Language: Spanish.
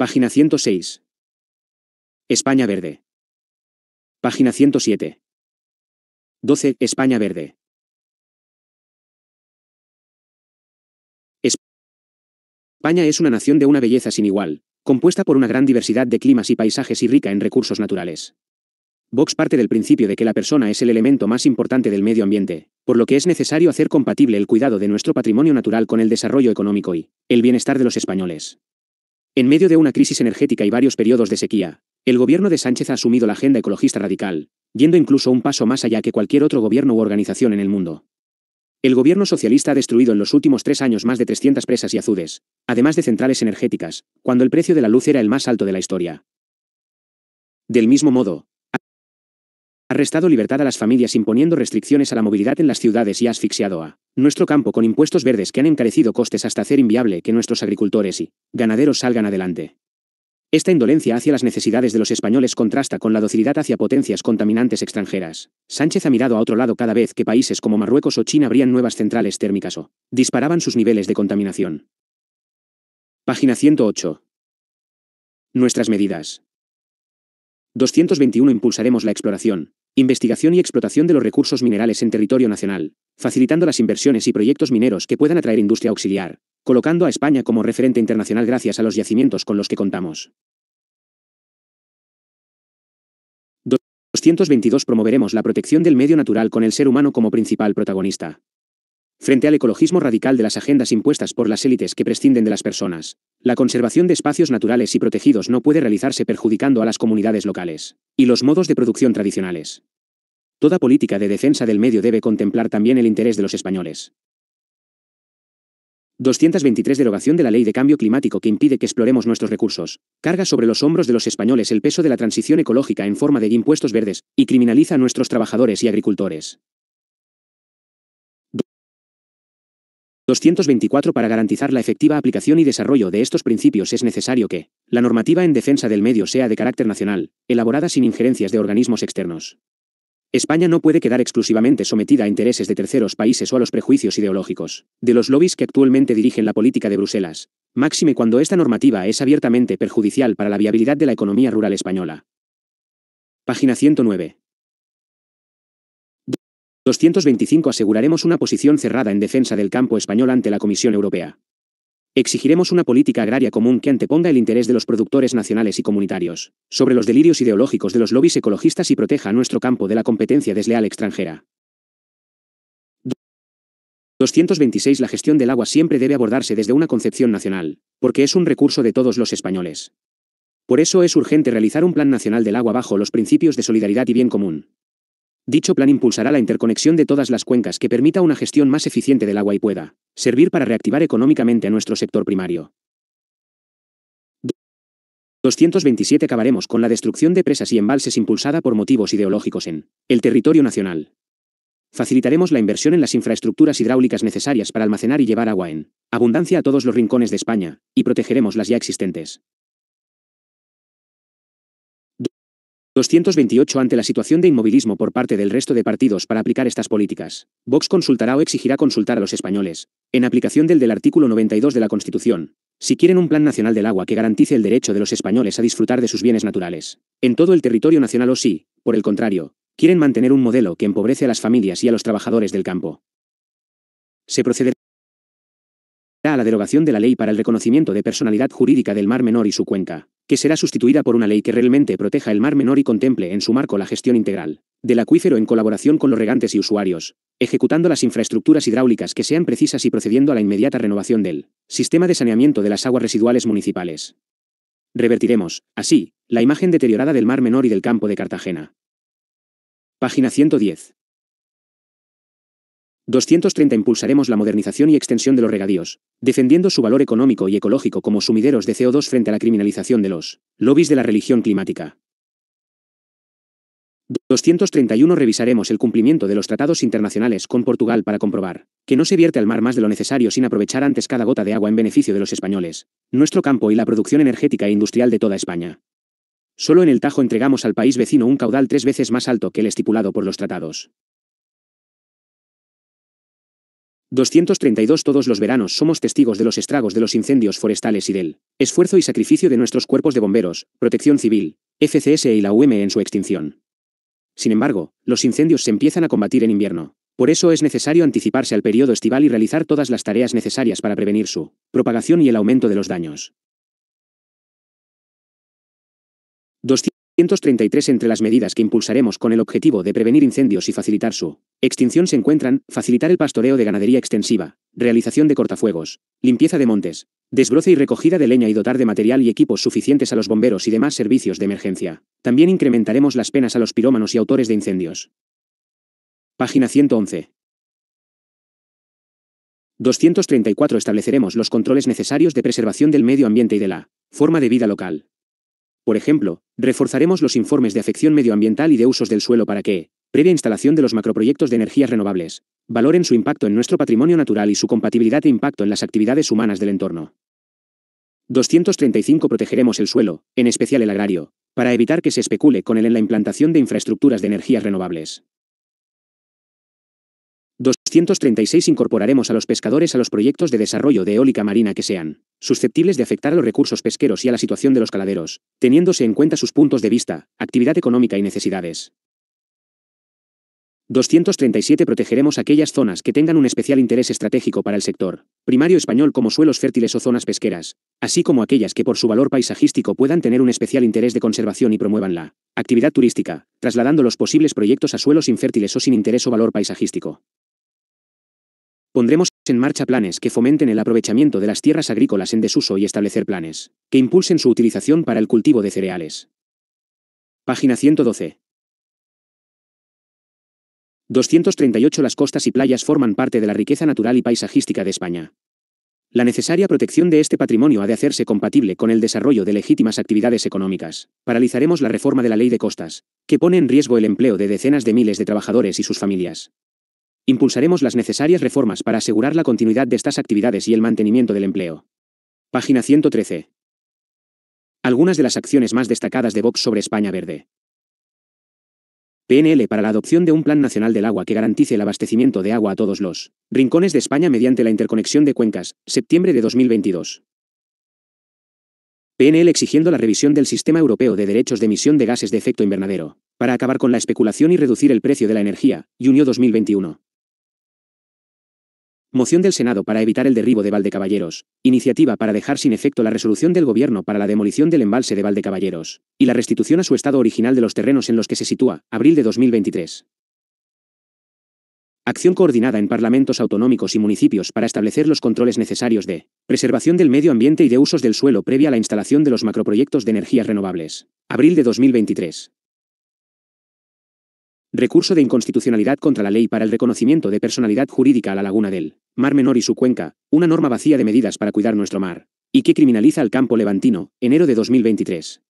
Página 106. España Verde. Página 107. 12. España Verde. España es una nación de una belleza sin igual, compuesta por una gran diversidad de climas y paisajes y rica en recursos naturales. Vox parte del principio de que la persona es el elemento más importante del medio ambiente, por lo que es necesario hacer compatible el cuidado de nuestro patrimonio natural con el desarrollo económico y el bienestar de los españoles. En medio de una crisis energética y varios periodos de sequía, el gobierno de Sánchez ha asumido la agenda ecologista radical, yendo incluso un paso más allá que cualquier otro gobierno u organización en el mundo. El gobierno socialista ha destruido en los últimos tres años más de 300 presas y azudes, además de centrales energéticas, cuando el precio de la luz era el más alto de la historia. Del mismo modo, ha restado libertad a las familias imponiendo restricciones a la movilidad en las ciudades y ha asfixiado a nuestro campo con impuestos verdes que han encarecido costes hasta hacer inviable que nuestros agricultores y ganaderos salgan adelante. Esta indolencia hacia las necesidades de los españoles contrasta con la docilidad hacia potencias contaminantes extranjeras. Sánchez ha mirado a otro lado cada vez que países como Marruecos o China abrían nuevas centrales térmicas o disparaban sus niveles de contaminación. Página 108. Nuestras medidas. 221 Impulsaremos la exploración, Investigación y explotación de los recursos minerales en territorio nacional, facilitando las inversiones y proyectos mineros que puedan atraer industria auxiliar, colocando a España como referente internacional gracias a los yacimientos con los que contamos. 222 Promoveremos la protección del medio natural con el ser humano como principal protagonista. Frente al ecologismo radical de las agendas impuestas por las élites que prescinden de las personas, la conservación de espacios naturales y protegidos no puede realizarse perjudicando a las comunidades locales y los modos de producción tradicionales. Toda política de defensa del medio debe contemplar también el interés de los españoles. 223 Derogación de la Ley de Cambio Climático que impide que exploremos nuestros recursos, carga sobre los hombros de los españoles el peso de la transición ecológica en forma de impuestos verdes, y criminaliza a nuestros trabajadores y agricultores. 224 Para garantizar la efectiva aplicación y desarrollo de estos principios es necesario que la normativa en defensa del medio sea de carácter nacional, elaborada sin injerencias de organismos externos. España no puede quedar exclusivamente sometida a intereses de terceros países o a los prejuicios ideológicos de los lobbies que actualmente dirigen la política de Bruselas, máxime cuando esta normativa es abiertamente perjudicial para la viabilidad de la economía rural española. Página 109. 225 Aseguraremos una posición cerrada en defensa del campo español ante la Comisión Europea. Exigiremos una política agraria común que anteponga el interés de los productores nacionales y comunitarios, sobre los delirios ideológicos de los lobbies ecologistas y proteja a nuestro campo de la competencia desleal extranjera. 226 La gestión del agua siempre debe abordarse desde una concepción nacional, porque es un recurso de todos los españoles. Por eso es urgente realizar un plan nacional del agua bajo los principios de solidaridad y bien común, Dicho plan impulsará la interconexión de todas las cuencas que permita una gestión más eficiente del agua y pueda servir para reactivar económicamente a nuestro sector primario. 227 Acabaremos con la destrucción de presas y embalses impulsada por motivos ideológicos en el territorio nacional. Facilitaremos la inversión en las infraestructuras hidráulicas necesarias para almacenar y llevar agua en abundancia a todos los rincones de España, y protegeremos las ya existentes. 228 Ante la situación de inmovilismo por parte del resto de partidos para aplicar estas políticas, Vox consultará o exigirá consultar a los españoles, en aplicación del del artículo 92 de la Constitución, si quieren un plan nacional del agua que garantice el derecho de los españoles a disfrutar de sus bienes naturales, en todo el territorio nacional o si, por el contrario, quieren mantener un modelo que empobrece a las familias y a los trabajadores del campo. Se procederá a la derogación de la ley para el reconocimiento de personalidad jurídica del Mar Menor y su cuenca que será sustituida por una ley que realmente proteja el mar menor y contemple en su marco la gestión integral del acuífero en colaboración con los regantes y usuarios, ejecutando las infraestructuras hidráulicas que sean precisas y procediendo a la inmediata renovación del sistema de saneamiento de las aguas residuales municipales. Revertiremos, así, la imagen deteriorada del mar menor y del campo de Cartagena. Página 110. 230 Impulsaremos la modernización y extensión de los regadíos, defendiendo su valor económico y ecológico como sumideros de CO2 frente a la criminalización de los lobbies de la religión climática. 231 Revisaremos el cumplimiento de los tratados internacionales con Portugal para comprobar que no se vierte al mar más de lo necesario sin aprovechar antes cada gota de agua en beneficio de los españoles, nuestro campo y la producción energética e industrial de toda España. Solo en el Tajo entregamos al país vecino un caudal tres veces más alto que el estipulado por los tratados. 232 Todos los veranos somos testigos de los estragos de los incendios forestales y del esfuerzo y sacrificio de nuestros cuerpos de bomberos, protección civil, FCS y e la UM en su extinción. Sin embargo, los incendios se empiezan a combatir en invierno. Por eso es necesario anticiparse al periodo estival y realizar todas las tareas necesarias para prevenir su propagación y el aumento de los daños. 133 Entre las medidas que impulsaremos con el objetivo de prevenir incendios y facilitar su extinción se encuentran facilitar el pastoreo de ganadería extensiva, realización de cortafuegos, limpieza de montes, desbroce y recogida de leña y dotar de material y equipos suficientes a los bomberos y demás servicios de emergencia. También incrementaremos las penas a los pirómanos y autores de incendios. Página 111. 234 Estableceremos los controles necesarios de preservación del medio ambiente y de la forma de vida local por ejemplo, reforzaremos los informes de afección medioambiental y de usos del suelo para que, previa instalación de los macroproyectos de energías renovables, valoren su impacto en nuestro patrimonio natural y su compatibilidad e impacto en las actividades humanas del entorno. 235 Protegeremos el suelo, en especial el agrario, para evitar que se especule con él en la implantación de infraestructuras de energías renovables. 236 Incorporaremos a los pescadores a los proyectos de desarrollo de eólica marina que sean susceptibles de afectar a los recursos pesqueros y a la situación de los caladeros, teniéndose en cuenta sus puntos de vista, actividad económica y necesidades. 237 Protegeremos aquellas zonas que tengan un especial interés estratégico para el sector primario español como suelos fértiles o zonas pesqueras, así como aquellas que por su valor paisajístico puedan tener un especial interés de conservación y promuevan la actividad turística, trasladando los posibles proyectos a suelos infértiles o sin interés o valor paisajístico. Pondremos en marcha planes que fomenten el aprovechamiento de las tierras agrícolas en desuso y establecer planes que impulsen su utilización para el cultivo de cereales. Página 112. 238 Las costas y playas forman parte de la riqueza natural y paisajística de España. La necesaria protección de este patrimonio ha de hacerse compatible con el desarrollo de legítimas actividades económicas. Paralizaremos la reforma de la ley de costas, que pone en riesgo el empleo de decenas de miles de trabajadores y sus familias. Impulsaremos las necesarias reformas para asegurar la continuidad de estas actividades y el mantenimiento del empleo. Página 113. Algunas de las acciones más destacadas de Vox sobre España Verde. PNL para la adopción de un Plan Nacional del Agua que garantice el abastecimiento de agua a todos los rincones de España mediante la interconexión de cuencas, septiembre de 2022. PNL exigiendo la revisión del Sistema Europeo de Derechos de Emisión de Gases de Efecto Invernadero, para acabar con la especulación y reducir el precio de la energía, junio 2021. Moción del Senado para evitar el derribo de Valdecaballeros. Iniciativa para dejar sin efecto la resolución del Gobierno para la demolición del embalse de Valdecaballeros. Y la restitución a su estado original de los terrenos en los que se sitúa, abril de 2023. Acción coordinada en parlamentos autonómicos y municipios para establecer los controles necesarios de preservación del medio ambiente y de usos del suelo previa a la instalación de los macroproyectos de energías renovables. Abril de 2023. Recurso de inconstitucionalidad contra la ley para el reconocimiento de personalidad jurídica a la Laguna del Mar Menor y su cuenca, una norma vacía de medidas para cuidar nuestro mar. Y que criminaliza al campo levantino, enero de 2023.